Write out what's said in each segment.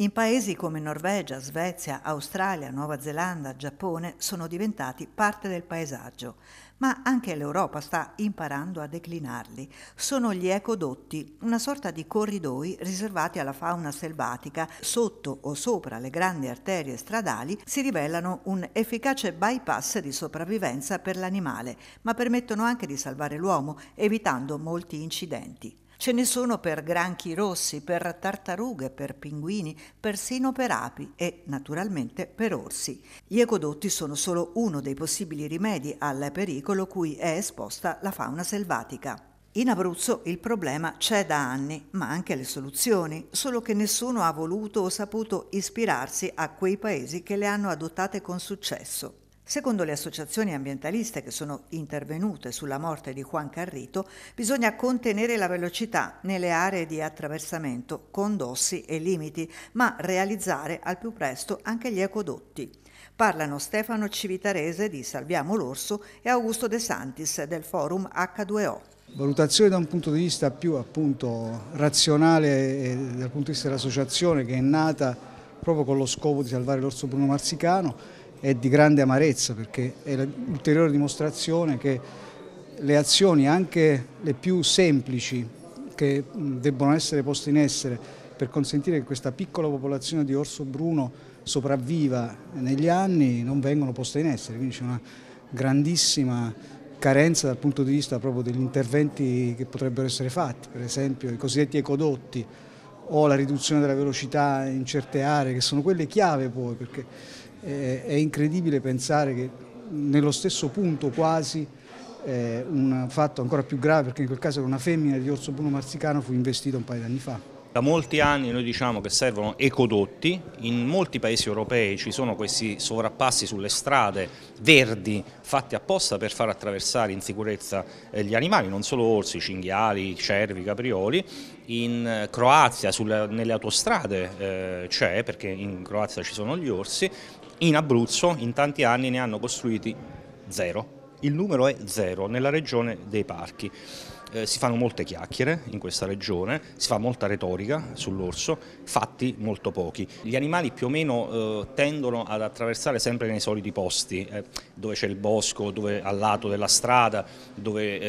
In paesi come Norvegia, Svezia, Australia, Nuova Zelanda, Giappone sono diventati parte del paesaggio, ma anche l'Europa sta imparando a declinarli. Sono gli ecodotti, una sorta di corridoi riservati alla fauna selvatica, sotto o sopra le grandi arterie stradali, si rivelano un efficace bypass di sopravvivenza per l'animale, ma permettono anche di salvare l'uomo, evitando molti incidenti. Ce ne sono per granchi rossi, per tartarughe, per pinguini, persino per api e, naturalmente, per orsi. Gli ecodotti sono solo uno dei possibili rimedi al pericolo cui è esposta la fauna selvatica. In Abruzzo il problema c'è da anni, ma anche le soluzioni, solo che nessuno ha voluto o saputo ispirarsi a quei paesi che le hanno adottate con successo. Secondo le associazioni ambientaliste che sono intervenute sulla morte di Juan Carrito, bisogna contenere la velocità nelle aree di attraversamento con dossi e limiti, ma realizzare al più presto anche gli ecodotti. Parlano Stefano Civitarese di Salviamo l'Orso e Augusto De Santis del forum H2O. Valutazione da un punto di vista più appunto, razionale e dal punto di vista dell'associazione che è nata proprio con lo scopo di salvare l'orso Bruno Marzicano è di grande amarezza perché è l'ulteriore dimostrazione che le azioni anche le più semplici che debbono essere poste in essere per consentire che questa piccola popolazione di orso bruno sopravviva negli anni non vengono poste in essere, quindi c'è una grandissima carenza dal punto di vista proprio degli interventi che potrebbero essere fatti, per esempio i cosiddetti ecodotti, o la riduzione della velocità in certe aree, che sono quelle chiave poi, perché è incredibile pensare che nello stesso punto quasi eh, un fatto ancora più grave, perché in quel caso era una femmina di orso bruno marzicano, fu investita un paio di anni fa. Da molti anni noi diciamo che servono ecodotti, in molti paesi europei ci sono questi sovrappassi sulle strade verdi fatti apposta per far attraversare in sicurezza eh, gli animali, non solo orsi, cinghiali, cervi, caprioli, in eh, Croazia sulle, nelle autostrade eh, c'è perché in Croazia ci sono gli orsi, in Abruzzo in tanti anni ne hanno costruiti zero, il numero è zero nella regione dei parchi eh, si fanno molte chiacchiere in questa regione, si fa molta retorica sull'orso, fatti molto pochi. Gli animali più o meno eh, tendono ad attraversare sempre nei soliti posti, eh, dove c'è il bosco, dove al lato della strada, dove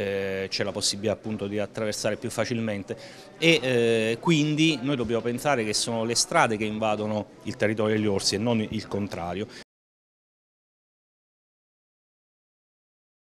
eh, c'è la possibilità appunto di attraversare più facilmente e eh, quindi noi dobbiamo pensare che sono le strade che invadono il territorio degli orsi e non il contrario.